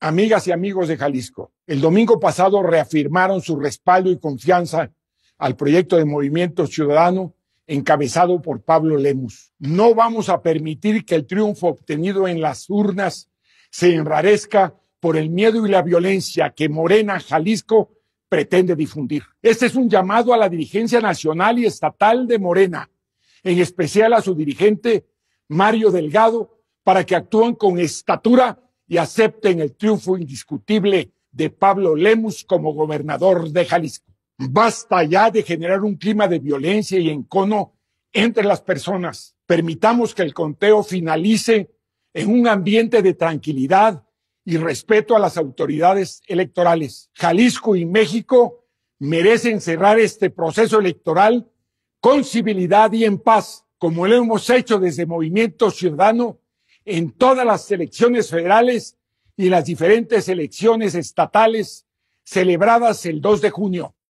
Amigas y amigos de Jalisco, el domingo pasado reafirmaron su respaldo y confianza al proyecto de Movimiento Ciudadano encabezado por Pablo Lemus. No vamos a permitir que el triunfo obtenido en las urnas se enrarezca por el miedo y la violencia que Morena Jalisco pretende difundir. Este es un llamado a la dirigencia nacional y estatal de Morena, en especial a su dirigente Mario Delgado, para que actúen con estatura y acepten el triunfo indiscutible de Pablo Lemus como gobernador de Jalisco. Basta ya de generar un clima de violencia y encono entre las personas. Permitamos que el conteo finalice en un ambiente de tranquilidad y respeto a las autoridades electorales. Jalisco y México merecen cerrar este proceso electoral con civilidad y en paz, como lo hemos hecho desde Movimiento Ciudadano en todas las elecciones federales y las diferentes elecciones estatales celebradas el 2 de junio.